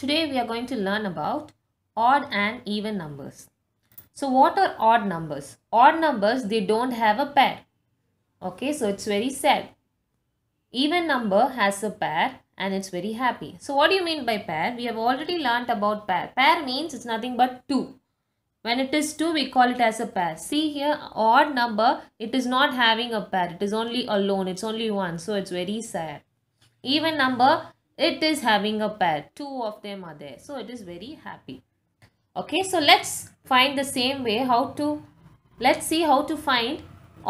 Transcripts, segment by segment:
Today we are going to learn about odd and even numbers. So what are odd numbers? Odd numbers, they don't have a pair. Okay, so it's very sad. Even number has a pair and it's very happy. So what do you mean by pair? We have already learnt about pair. Pair means it's nothing but 2. When it is 2, we call it as a pair. See here, odd number, it is not having a pair. It is only alone. It's only one. So it's very sad. Even number, it is having a pair two of them are there so it is very happy okay so let's find the same way how to let's see how to find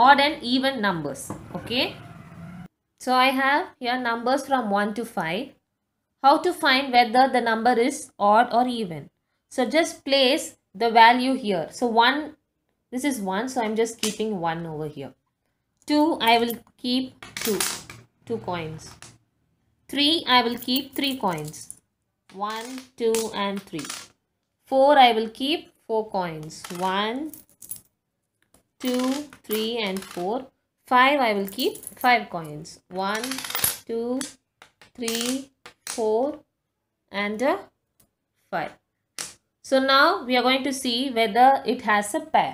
odd and even numbers okay so i have here numbers from 1 to 5 how to find whether the number is odd or even so just place the value here so 1 this is 1 so i'm just keeping 1 over here 2 i will keep 2 2 coins 3 I will keep 3 coins 1 2 and 3 4 I will keep 4 coins 1 2 3 and 4 5 I will keep 5 coins 1 2 3 4 and uh, 5 so now we are going to see whether it has a pair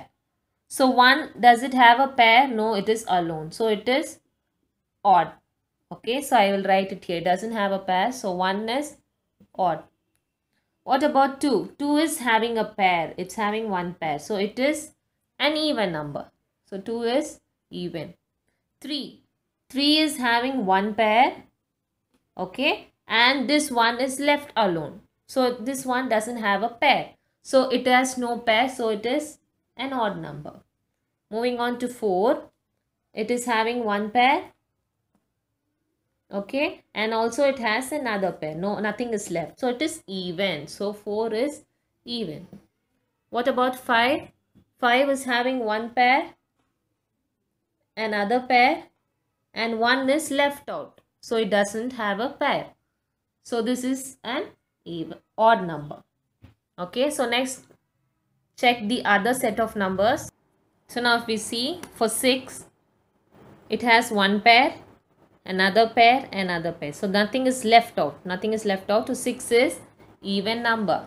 so 1 does it have a pair no it is alone so it is odd Okay, so I will write it here. It doesn't have a pair. So 1 is odd. What about 2? 2 is having a pair. It's having one pair. So it is an even number. So 2 is even. 3. 3 is having one pair. Okay. And this one is left alone. So this one doesn't have a pair. So it has no pair. So it is an odd number. Moving on to 4. It is having one pair okay and also it has another pair no nothing is left so it is even so 4 is even what about 5 5 is having one pair another pair and one is left out so it doesn't have a pair so this is an even odd number okay so next check the other set of numbers so now if we see for 6 it has one pair another pair another pair so nothing is left out nothing is left out so 6 is even number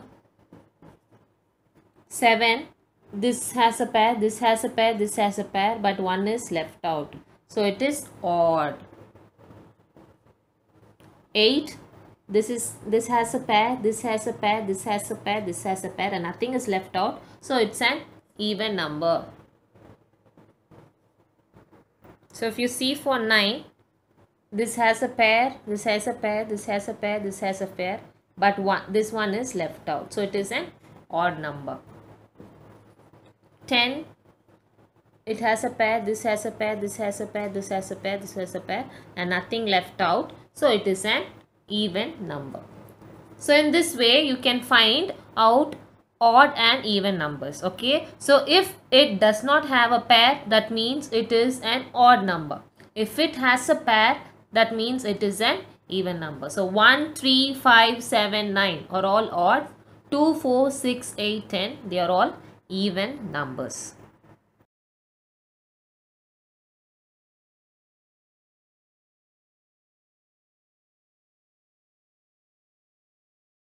7 this has a pair this has a pair this has a pair but one is left out so it is odd 8 this is this has a pair this has a pair this has a pair this has a pair and nothing is left out so it's an even number so if you see for 9 this has a pair this has a pair this has a pair this has a pair but one this one is left out so it is an odd number 10 it has a pair this has a pair this has a pair this has a pair this has a pair and nothing left out so it is an even number so in this way you can find out odd and even numbers okay so if it does not have a pair that means it is an odd number if it has a pair that means it is an even number. So 1, 3, 5, 7, 9 are all odd. 2, 4, 6, 8, 10 they are all even numbers.